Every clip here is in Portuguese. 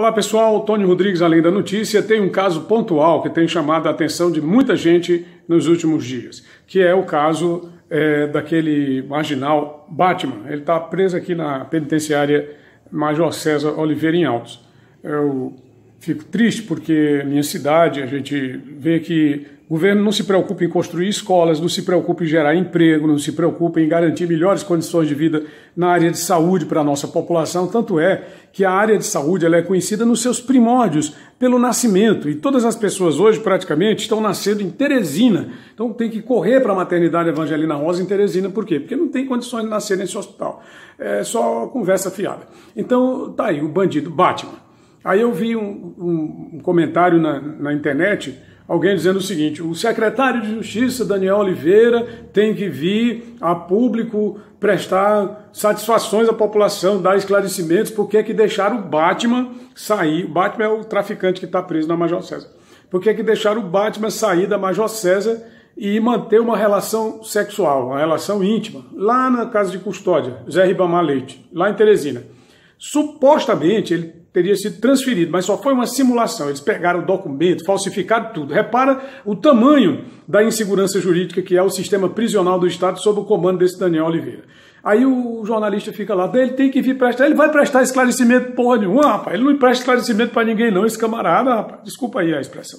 Olá pessoal, Tony Rodrigues, além da notícia, tem um caso pontual que tem chamado a atenção de muita gente nos últimos dias, que é o caso é, daquele marginal Batman. Ele está preso aqui na penitenciária Major César Oliveira em Altos. É o fico triste porque minha cidade, a gente vê que o governo não se preocupa em construir escolas, não se preocupa em gerar emprego, não se preocupa em garantir melhores condições de vida na área de saúde para a nossa população. Tanto é que a área de saúde ela é conhecida nos seus primórdios pelo nascimento. E todas as pessoas hoje, praticamente, estão nascendo em Teresina. Então tem que correr para a maternidade Evangelina Rosa em Teresina. Por quê? Porque não tem condições de nascer nesse hospital. É só conversa fiada. Então tá aí o bandido Batman. Aí eu vi um, um, um comentário na, na internet alguém dizendo o seguinte: o secretário de Justiça, Daniel Oliveira, tem que vir a público prestar satisfações à população, dar esclarecimentos, porque é que deixaram o Batman sair. O Batman é o traficante que está preso na Major César. Por que é que deixaram o Batman sair da Major César e manter uma relação sexual, uma relação íntima, lá na casa de custódia, Zé Ribamar Leite, lá em Teresina? Supostamente ele teria sido transferido, mas só foi uma simulação. Eles pegaram o documento, falsificaram tudo. Repara o tamanho da insegurança jurídica que é o sistema prisional do Estado sob o comando desse Daniel Oliveira. Aí o jornalista fica lá, ele tem que vir prestar, ele vai prestar esclarecimento porra nenhuma, rapaz. Ele não empresta esclarecimento para ninguém não, esse camarada, rapaz. Desculpa aí a expressão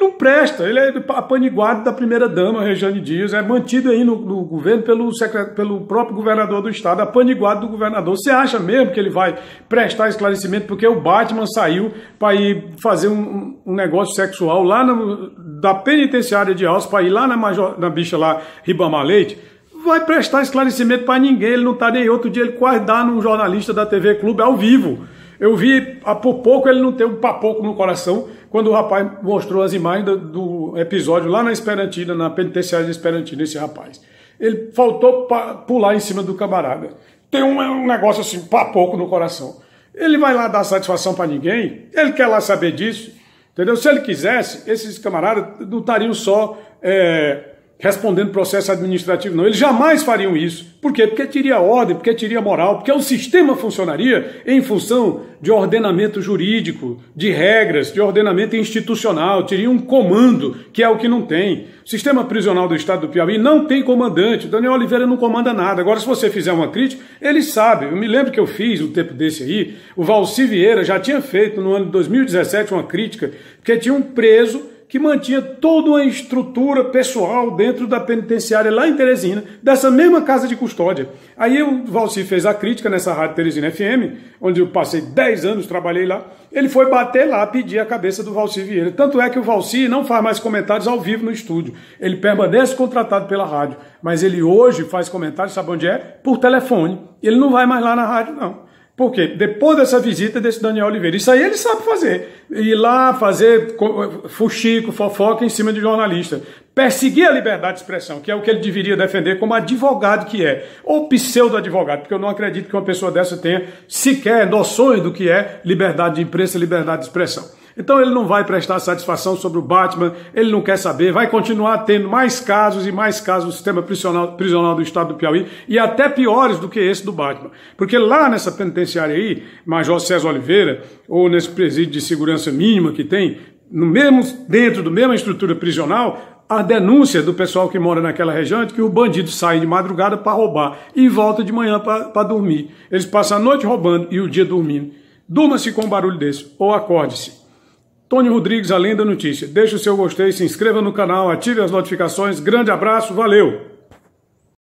não presta, ele é apaniguado da primeira-dama, Rejane Dias, é mantido aí no, no governo pelo, pelo próprio governador do estado, apaniguado do governador. Você acha mesmo que ele vai prestar esclarecimento porque o Batman saiu para ir fazer um, um, negócio sexual lá no, da penitenciária de Alça, para ir lá na, major... na bicha lá, Ribamar Leite? vai prestar esclarecimento para ninguém, ele não está nem outro dia, ele quase dá num jornalista da TV Clube ao vivo. Eu vi há pouco ele não ter um papoco no coração quando o rapaz mostrou as imagens do, do episódio lá na Esperantina, na penitenciária de Esperantina, esse rapaz. Ele faltou pular em cima do camarada. Tem um, é um negócio assim, papoco no coração. Ele vai lá dar satisfação para ninguém, ele quer lá saber disso, entendeu? Se ele quisesse, esses camaradas não estariam só é, respondendo processo administrativo, não. Eles jamais fariam isso. Por quê? Porque teria ordem, porque teria moral, porque o sistema funcionaria em função de ordenamento jurídico, de regras, de ordenamento institucional, teria um comando, que é o que não tem. O sistema prisional do Estado do Piauí não tem comandante. Daniel Oliveira não comanda nada. Agora, se você fizer uma crítica, ele sabe. Eu me lembro que eu fiz um tempo desse aí, o Valci Vieira já tinha feito no ano de 2017 uma crítica, porque tinha um preso que mantinha toda uma estrutura pessoal dentro da penitenciária lá em Teresina, dessa mesma casa de custódia. Aí o Valci fez a crítica nessa rádio Teresina FM, onde eu passei 10 anos, trabalhei lá. Ele foi bater lá, pedir a cabeça do Valci Vieira. Tanto é que o Valci não faz mais comentários ao vivo no estúdio. Ele permanece contratado pela rádio, mas ele hoje faz comentários, sabe onde é? Por telefone. Ele não vai mais lá na rádio, não. Porque depois dessa visita desse Daniel Oliveira, isso aí ele sabe fazer. Ir lá fazer fuxico, fofoca em cima de jornalista. Perseguir a liberdade de expressão, que é o que ele deveria defender como advogado que é, ou pseudo-advogado, porque eu não acredito que uma pessoa dessa tenha sequer noções do que é liberdade de imprensa, liberdade de expressão. Então ele não vai prestar satisfação sobre o Batman, ele não quer saber, vai continuar tendo mais casos e mais casos no sistema prisional, prisional do estado do Piauí e até piores do que esse do Batman. Porque lá nessa penitenciária aí, Major César Oliveira, ou nesse presídio de segurança mínima que tem, no mesmo dentro da mesma estrutura prisional, a denúncia do pessoal que mora naquela região é de que o bandido sai de madrugada para roubar e volta de manhã para dormir. Eles passam a noite roubando e o dia dormindo. Durma-se com um barulho desse, ou acorde-se. Tony Rodrigues, além da notícia. Deixe o seu gostei, se inscreva no canal, ative as notificações. Grande abraço, valeu!